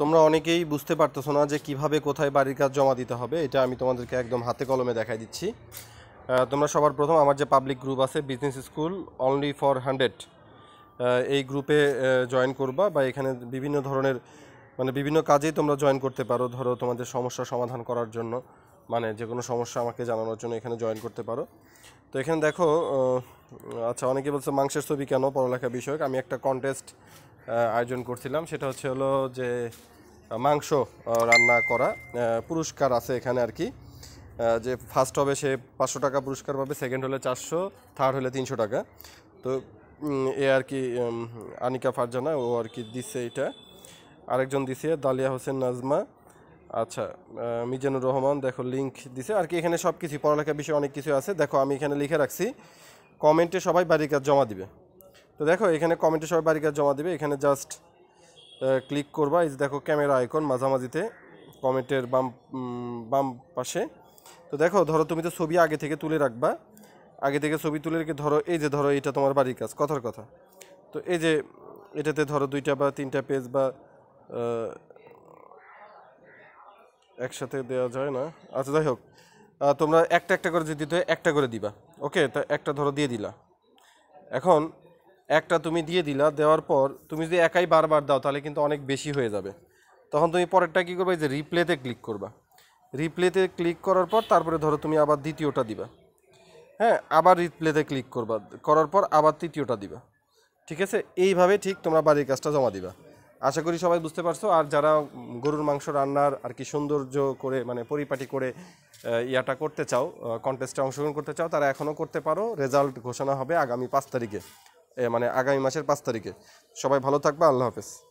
তোমরা অনেকেই বুঝতে পারতেছো না যে কিভাবে কোথায় বাড়ির কাজ জমা দিতে হবে এটা আমি তোমাদেরকে একদম হাতে কলমে দেখাই দিচ্ছি তোমরা সবার প্রথম আমার যে পাবলিক গ্রুপ আছে business school only for hundred এই গ্রুপে জয়েন করবা বা এখানে বিভিন্ন ধরনের মানে বিভিন্ন কাজেই তোমরা জয়েন করতে পারো ধরো তোমাদের সমস্যা সমাধান করার জন্য মানে যে কোনো সমস্যা আমাকে জানানোর জন্য এখানে জয়েন করতে পারো তো এখানে দেখো আচ্ছা অনেকে বলছে মাংসের ছবি কেন পড়ালেখা বিষয়ক আমি একটা কন্টেস্ট আয়োজন করছিলাম সেটা হচ্ছে হলো যে মাংস রান্না করা পুরস্কার আছে এখানে আর কি যে ফার্স্ট হবে সে পাঁচশো টাকা পুরস্কার পাবে সেকেন্ড হলে চারশো থার্ড হলে তিনশো টাকা তো এ আর কি আনিকা ফারজানা ও আর কি দিছে এটা আরেকজন দিছে দালিয়া হোসেন নাজমা আচ্ছা মিজানুর রহমান দেখো লিঙ্ক দিছে আর কি এখানে সব কিছু পড়ালেখার বিষয়ে অনেক কিছু আছে দেখো আমি এখানে লিখে রাখছি কমেন্টে সবাই বাড়ির কাজ জমা দিবে তো দেখো এখানে কমেন্টে সবাই বাড়ির কাজ জমা দিবে এখানে জাস্ট ক্লিক করবা এই দেখো ক্যামেরা আইকন মাঝামাঝিতে কমেন্টের বাম বাম পাশে তো দেখো ধরো তুমি তো ছবি আগে থেকে তুলে রাখবা আগে থেকে ছবি তুলে রেখে ধরো এই যে ধরো এটা তোমার বাড়ির কাজ কথার কথা তো এই যে এটাতে ধরো দুইটা বা তিনটা পেজ বা একসাথে দেওয়া যায় না আচ্ছা যাই হোক তোমরা একটা একটা করে যদি একটা করে দিবা ওকে তা একটা ধরো দিয়ে দিলা এখন একটা তুমি দিয়ে দিলা দেওয়ার পর তুমি যদি একাই বারবার দাও তাহলে কিন্তু অনেক বেশি হয়ে যাবে তখন তুমি পরেরটা কী করবে যে রিপ্লেতে ক্লিক করবা রিপ্লেতে ক্লিক করার পর তারপরে ধরো তুমি আবার দ্বিতীয়টা দিবা হ্যাঁ আবার রিপ্লেতে ক্লিক করবা করার পর আবার তৃতীয়টা দিবা ঠিক আছে এইভাবে ঠিক তোমরা বাড়ির কাজটা জমা দিবা আশা করি সবাই বুঝতে পারছো আর যারা গরুর মাংস রান্নার আর কি সৌন্দর্য করে মানে পরিপাটি করে ইয়াটা করতে চাও কন্টেস্টে অংশগ্রহণ করতে চাও তারা এখনও করতে পারো রেজাল্ট ঘোষণা হবে আগামী পাঁচ তারিখে মানে আগামী মাসের পাঁচ তারিখে সবাই ভালো থাকবে আল্লাহ হাফেজ